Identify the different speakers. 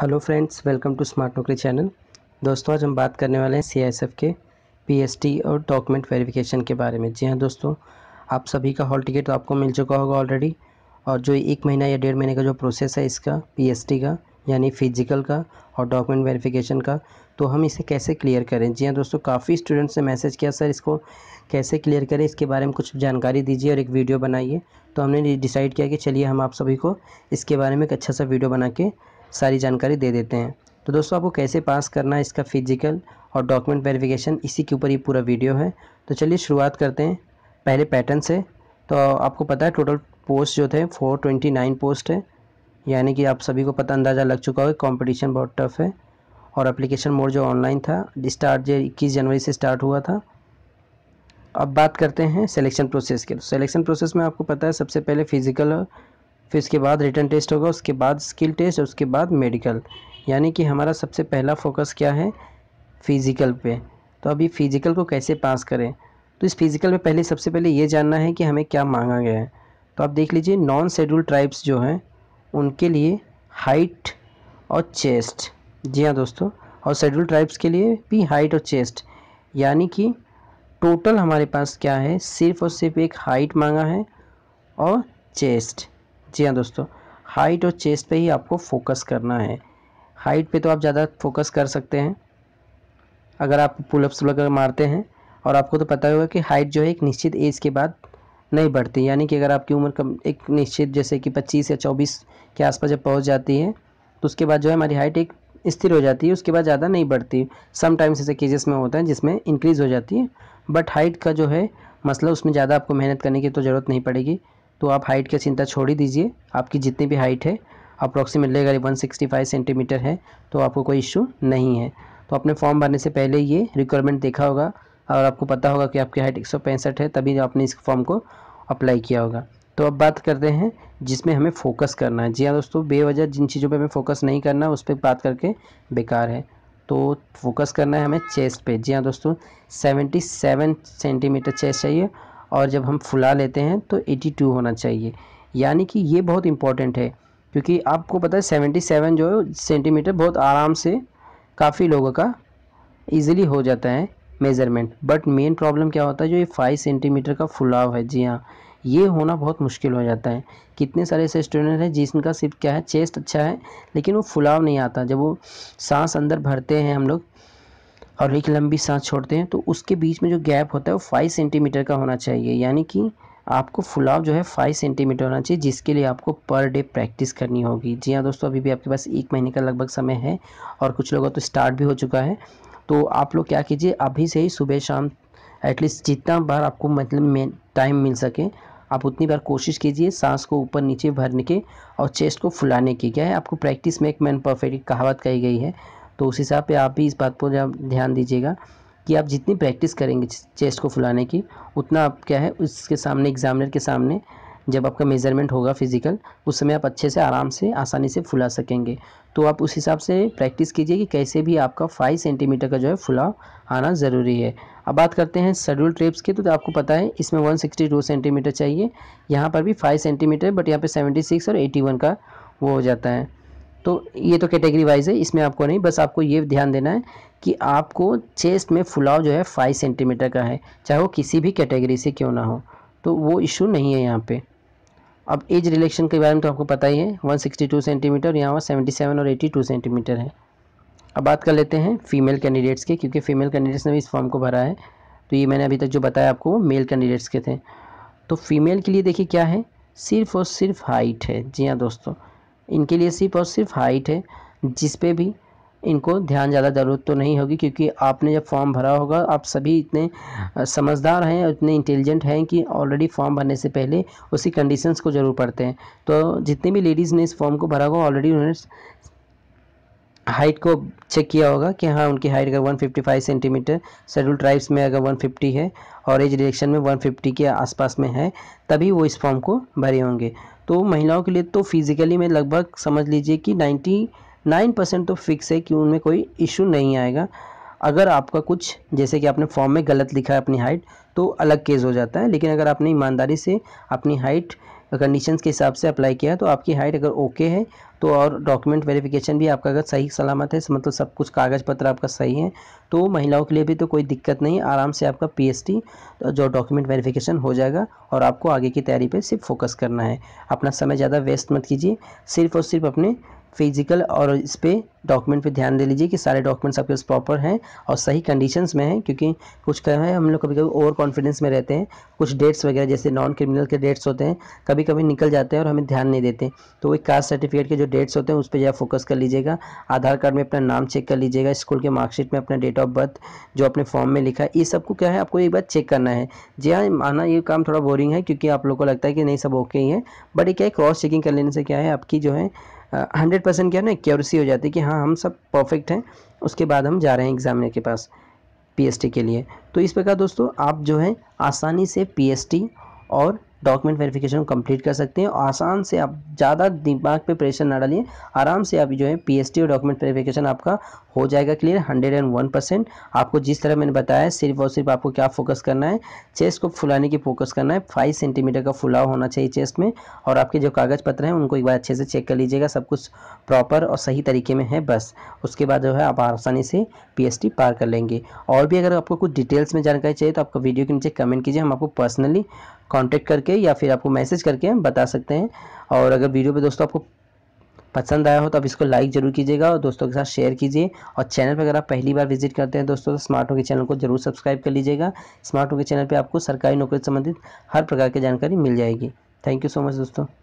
Speaker 1: hello friends welcome to smart Naukri channel दोस्तों आज हम बात करने वाले हैं सीआईएसएफ के पीएसटी और डॉक्यूमेंट वेरिफिकेशन के बारे में जी हाँ दोस्तों आप सभी का हॉल टिकट तो आपको मिल चुका होगा ऑलरेडी और जो एक महीना या डेढ़ महीने का जो प्रोसेस है इसका पीएसटी का यानी फिजिकल का और डॉक्यूमेंट वेरीफिकेशन का तो हम इसे कैसे क्लियर करें जी हाँ दोस्तों काफ़ी स्टूडेंट्स ने मैसेज किया सर इसको कैसे क्लियर करें इसके बारे में कुछ जानकारी दीजिए और एक वीडियो बनाइए तो हमने डिसाइड किया कि चलिए हम आप सभी को इसके बारे में एक अच्छा सा वीडियो बना के सारी जानकारी दे देते हैं तो दोस्तों आपको कैसे पास करना है इसका फिजिकल और डॉक्यूमेंट वेरिफिकेशन इसी के ऊपर ये पूरा वीडियो है तो चलिए शुरुआत करते हैं पहले पैटर्न से तो आपको पता है टोटल पोस्ट जो थे फोर ट्वेंटी नाइन पोस्ट है यानी कि आप सभी को पता अंदाज़ा लग चुका होगा कंपटीशन बहुत टफ है और एप्लीकेशन मोड जो ऑनलाइन था स्टार्ट जो इक्कीस जनवरी से स्टार्ट हुआ था अब बात करते हैं सिलेक्शन प्रोसेस के सिलेक्शन तो प्रोसेस में आपको पता है सबसे पहले फिजिकल फिर इसके बाद रिटर्न टेस्ट होगा उसके बाद स्किल टेस्ट उसके बाद मेडिकल यानी कि हमारा सबसे पहला फोकस क्या है फिज़िकल पे तो अभी फिज़िकल को कैसे पास करें तो इस फिज़िकल में पहले सबसे पहले ये जानना है कि हमें क्या मांगा गया है तो आप देख लीजिए नॉन शेड्यूल ट्राइब्स जो हैं उनके लिए हाइट और चेस्ट जी हाँ दोस्तों और शेड्यूल ट्राइब्स के लिए भी हाइट और चेस्ट यानी कि टोटल हमारे पास क्या है सिर्फ और सिर्फ एक हाइट मांगा है और चेस्ट जी हाँ दोस्तों हाइट और चेस्ट पे ही आपको फोकस करना है हाइट पे तो आप ज़्यादा फोकस कर सकते हैं अगर आप पुलअप्स वगैरह मारते हैं और आपको तो पता होगा कि हाइट जो है एक निश्चित एज के बाद नहीं बढ़ती यानी कि अगर आपकी उम्र कम एक निश्चित जैसे कि 25 या 24 के आसपास जब पहुंच जाती है तो उसके बाद जो है हमारी हाइट एक स्थिर हो जाती है उसके बाद ज़्यादा नहीं बढ़ती समटाइम्स ऐसे केजेस में होता है जिसमें इंक्रीज़ हो जाती है बट हाइट का जो है मसला उसमें ज़्यादा आपको मेहनत करने की तो ज़रूरत नहीं पड़ेगी तो आप हाइट की चिंता छोड़ ही दीजिए आपकी जितनी भी हाइट है अप्रॉक्सीमेटली अगर 165 सेंटीमीटर है तो आपको कोई इश्यू नहीं है तो आपने फॉर्म भरने से पहले ये रिक्वायरमेंट देखा होगा और आपको पता होगा कि आपकी हाइट एक है तभी आपने इस फॉर्म को अप्लाई किया होगा तो अब बात करते हैं जिसमें हमें फोकस करना है जी हाँ दोस्तों बेवजह जिन चीज़ों पे हमें फोकस नहीं करना उस पर बात करके बेकार है तो फोकस करना है हमें चेस्ट पे जी हाँ दोस्तों 77 सेंटीमीटर चेस्ट चाहिए और जब हम फुला लेते हैं तो 82 होना चाहिए यानी कि ये बहुत इंपॉर्टेंट है क्योंकि आपको पता है 77 जो है सेंटीमीटर बहुत आराम से काफ़ी लोगों का ईजिली हो जाता है मेज़रमेंट बट मेन प्रॉब्लम क्या होता है जो ये फाइव सेंटीमीटर का फुलाव है जी हाँ ये होना बहुत मुश्किल हो जाता है कितने सारे ऐसे स्टूडेंट हैं जिनका सिर्फ क्या है चेस्ट अच्छा है लेकिन वो फुलाव नहीं आता जब वो सांस अंदर भरते हैं हम लोग और एक लंबी सांस छोड़ते हैं तो उसके बीच में जो गैप होता है वो फाइव सेंटीमीटर का होना चाहिए यानी कि आपको फुलाव जो है फाइव सेंटीमीटर होना चाहिए जिसके लिए आपको पर डे प्रैक्टिस करनी होगी जी हाँ दोस्तों अभी भी आपके पास एक महीने का लगभग समय है और कुछ लोगों तो स्टार्ट भी हो चुका है तो आप लोग क्या कीजिए अभी से ही सुबह शाम एटलीस्ट जितना बार आपको मतलब टाइम मिल सके आप उतनी बार कोशिश कीजिए सांस को ऊपर नीचे भरने के और चेस्ट को फुलाने की क्या है आपको प्रैक्टिस में एक मैन परफेक्ट कहावत कही गई है तो उस हिसाब पे आप भी इस बात पर ध्यान दीजिएगा कि आप जितनी प्रैक्टिस करेंगे चेस्ट को फुलाने की उतना आप क्या है उसके सामने एग्जामिनर के सामने जब आपका मेजरमेंट होगा फिजिकल उस समय आप अच्छे से आराम से आसानी से फुला सकेंगे तो आप उस हिसाब से प्रैक्टिस कीजिए कि कैसे भी आपका फाइव सेंटीमीटर का जो है फुलाव आना ज़रूरी है अब बात करते हैं शेड्यूल ट्रिप्स की तो, तो आपको पता है इसमें वन सिक्सटी टू सेंटीमीटर चाहिए यहाँ पर भी फाइव सेंटीमीटर बट यहाँ पर सेवेंटी सिक्स और एटी वन का वो हो जाता है तो ये तो कैटेगरी वाइज है इसमें आपको नहीं बस आपको ये ध्यान देना है कि आपको चेस्ट में फुलाव जो है फाइव सेंटीमीटर का है चाहे वो किसी भी कैटेगरी से क्यों ना हो तो वो इशू नहीं है यहाँ पे अब एज रिलेक्शन के बारे में तो आपको पता ही है 162 सेंटीमीटर यहाँ सेवेंटी सेवन और 82 सेंटीमीटर है अब बात कर लेते हैं फीमेल कैंडिडेट्स के क्योंकि फीमेल कैंडिडेट्स ने भी इस फॉर्म को भरा है तो ये मैंने अभी तक जो बताया आपको वो मेल कैंडिडेट्स के थे तो फीमेल के लिए देखिए क्या है सिर्फ और सिर्फ हाइट है जी हाँ दोस्तों इनके लिए सिर्फ और सिर्फ हाइट है जिस पे भी इनको ध्यान ज़्यादा ज़रूरत तो नहीं होगी क्योंकि आपने जब फॉर्म भरा होगा आप सभी इतने समझदार हैं और इतने इंटेलिजेंट हैं कि ऑलरेडी फॉर्म भरने से पहले उसी कंडीशंस को ज़रूर पढ़ते हैं तो जितनी भी लेडीज़ ने इस फॉर्म को भरा होगा ऑलरेडी उन्होंने हाइट को चेक किया होगा कि हाँ उनकी हाइट अगर 155 सेंटीमीटर शेड्यूल ट्राइब्स में अगर 150 है और एज रिलेक्शन में 150 के आसपास में है तभी वो इस फॉर्म को भरे होंगे तो महिलाओं के लिए तो फिज़िकली में लगभग समझ लीजिए कि नाइन्टी नाइन परसेंट तो फिक्स है कि उनमें कोई इशू नहीं आएगा अगर आपका कुछ जैसे कि आपने फॉर्म में गलत लिखा है अपनी हाइट तो अलग केस हो जाता है लेकिन अगर आपने ईमानदारी से अपनी हाइट कंडीशन के हिसाब से अप्लाई किया तो आपकी हाइट अगर ओके है तो और डॉक्यूमेंट वेरिफिकेशन भी आपका अगर सही सलामत है मतलब सब कुछ कागज़ पत्र आपका सही है तो महिलाओं के लिए भी तो कोई दिक्कत नहीं आराम से आपका पीएसटी जो डॉक्यूमेंट वेरिफिकेशन हो जाएगा और आपको आगे की तैयारी पर सिर्फ फोकस करना है अपना समय ज़्यादा वेस्ट मत कीजिए सिर्फ और सिर्फ अपने फिजिकल और इस पर डॉक्यूमेंट पे ध्यान दे लीजिए कि सारे डॉक्यूमेंट्स आपके पास प्रॉपर हैं और सही कंडीशंस में हैं क्योंकि कुछ कह हम लोग कभी कभी ओवर कॉन्फिडेंस में रहते हैं कुछ डेट्स वगैरह जैसे नॉन क्रिमिनल के डेट्स होते हैं कभी कभी निकल जाते हैं और हमें ध्यान नहीं देते तो एक कास्ट सर्टिफिकेट के जो डेट्स होते हैं उस पर जो फोकस कर लीजिएगा आधार कार्ड में अपना नाम चेक कर लीजिएगा स्कूल के मार्कशीट में अपना डेट ऑफ बर्थ जो अपने फॉर्म में लिखा है ये सबको क्या है आपको एक बार चेक करना है जी हाँ माना ये काम थोड़ा बोरिंग है क्योंकि आप लोग को लगता है कि नहीं सब ओके ही है बट ये क्या है क्रॉस चेकिंग कर लेने से क्या है आपकी जो है हंड्रेड परसेंट क्या ना क्यूरसी हो जाती है कि हाँ हम सब परफेक्ट हैं उसके बाद हम जा रहे हैं एग्ज़ामिनर के पास पीएसटी के लिए तो इस प्रकार दोस्तों आप जो है आसानी से पीएसटी और डॉक्यूमेंट वेरिफिकेशन कंप्लीट कर सकते हैं आसान से आप ज़्यादा दिमाग पे प्रेशर ना डालिए आराम से आप जो है पीएसटी और डॉक्यूमेंट वेरिफिकेशन आपका हो जाएगा clear hundred and one percent आपको जिस तरह मैंने बताया सिर्फ और सिर्फ आपको क्या फोकस करना है चेस्ट को फुलाने की फोकस करना है फाइव सेंटीमीटर का फुलाव होना चाहिए चेस्ट में और आपके जो कागज़ पत्र हैं उनको एक बार अच्छे से चेक कर लीजिएगा सब कुछ प्रॉपर और सही तरीके में है बस उसके बाद जो है आप आसानी से टी पार कर लेंगे और भी अगर आपको कुछ डिटेल्स में जानकारी चाहिए तो आपको वीडियो के नीचे कमेंट कीजिए हम आपको पर्सनली कांटेक्ट करके या फिर आपको मैसेज करके बता सकते हैं और अगर वीडियो पे दोस्तों आपको पसंद आया हो तो आप इसको लाइक जरूर कीजिएगा और दोस्तों के साथ शेयर कीजिए और चैनल पर अगर आप पहली बार विजिट करते हैं दोस्तों तो स्मार्ट के चैनल को जरूर सब्सक्राइब कर लीजिएगा स्मार्ट के चैनल पर आपको सरकारी नौकरी संबंधित हर प्रकार की जानकारी मिल जाएगी थैंक यू सो मच दोस्तों